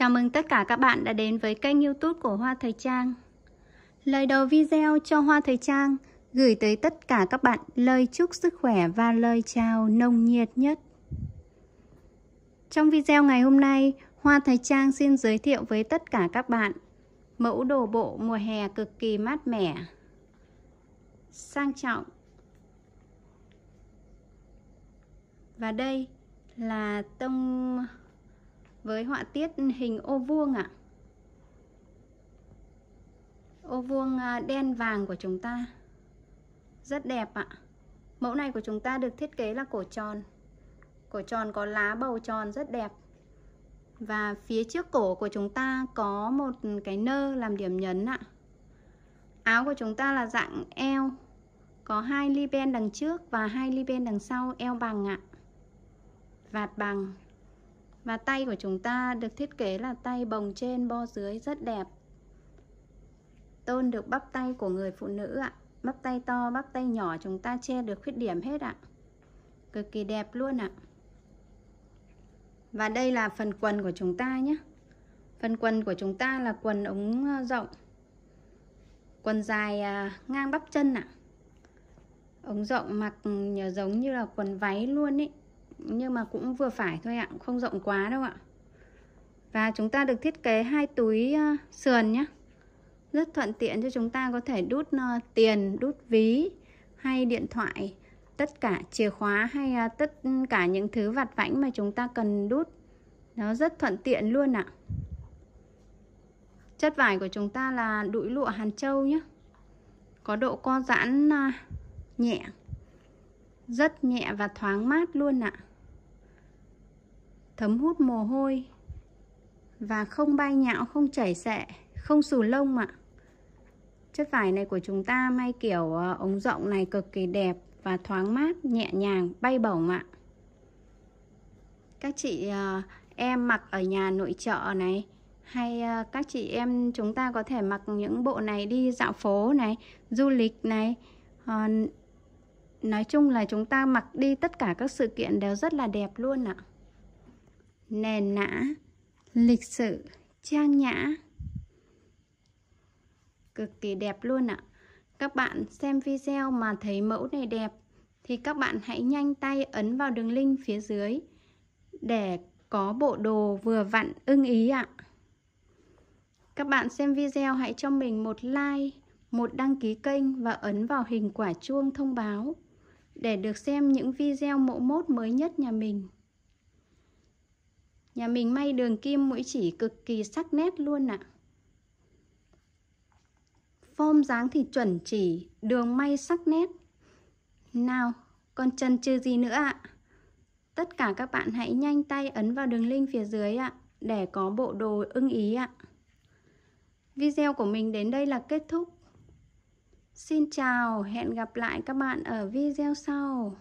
Chào mừng tất cả các bạn đã đến với kênh youtube của Hoa Thời Trang Lời đầu video cho Hoa Thời Trang gửi tới tất cả các bạn lời chúc sức khỏe và lời chào nồng nhiệt nhất Trong video ngày hôm nay, Hoa Thời Trang xin giới thiệu với tất cả các bạn mẫu đồ bộ mùa hè cực kỳ mát mẻ sang trọng và đây là tông với họa tiết hình ô vuông ạ. Ô vuông à, đen vàng của chúng ta. Rất đẹp ạ. Mẫu này của chúng ta được thiết kế là cổ tròn. Cổ tròn có lá bầu tròn rất đẹp. Và phía trước cổ của chúng ta có một cái nơ làm điểm nhấn ạ. Áo của chúng ta là dạng eo. Có hai li ben đằng trước và hai li ben đằng sau eo bằng ạ. Vạt bằng và tay của chúng ta được thiết kế là tay bồng trên bo dưới rất đẹp Tôn được bắp tay của người phụ nữ ạ Bắp tay to, bắp tay nhỏ chúng ta che được khuyết điểm hết ạ Cực kỳ đẹp luôn ạ Và đây là phần quần của chúng ta nhé Phần quần của chúng ta là quần ống ờ, rộng Quần dài à, ngang bắp chân ạ Ống rộng mặc ừ, giống như là quần váy luôn ý nhưng mà cũng vừa phải thôi ạ, không rộng quá đâu ạ. Và chúng ta được thiết kế hai túi ờ, sườn nhé. Rất thuận tiện cho chúng ta có thể đút ờ, tiền, đút ví hay điện thoại, tất cả chìa khóa hay ờ, tất ừ, cả những thứ vặt vãnh mà chúng ta cần đút. Nó rất thuận tiện luôn ạ. Chất vải của chúng ta là đũi lụa Hàn Châu nhé. Có độ co giãn nhẹ rất nhẹ và thoáng mát luôn ạ. À thấm hút mồ hôi và không bay nhão, không chảy xệ, không xù lông ạ. Chất vải này của chúng ta may kiểu ờ, ống rộng này cực kỳ đẹp và thoáng mát, nhẹ nhàng, bay bổng ạ. Các chị ờ, em mặc ở nhà nội trợ này hay ờ, các chị em chúng ta có thể mặc những bộ này đi dạo phố này, du lịch này. Nói chung là chúng ta mặc đi tất cả các sự kiện đều rất là đẹp luôn ạ nền nã lịch sự trang nhã cực kỳ đẹp luôn ạ các bạn xem video mà thấy mẫu này đẹp thì các bạn hãy nhanh tay ấn vào đường link phía dưới để có bộ đồ vừa vặn ưng ý ạ các bạn xem video hãy cho mình một like một đăng ký kênh và ấn vào hình quả chuông thông báo để được xem những video mẫu mốt mới nhất nhà mình Nhà mình may đường kim mũi chỉ cực kỳ sắc nét luôn ạ. À. Form dáng thì chuẩn chỉ, đường may sắc nét. Nào, còn chân chưa gì nữa ạ? Tất cả các bạn hãy nhanh tay ấn vào đường link phía dưới ạ, để có bộ đồ ưng ý ạ. Video của mình đến đây là kết thúc. Xin chào, hẹn gặp lại các bạn ở video sau.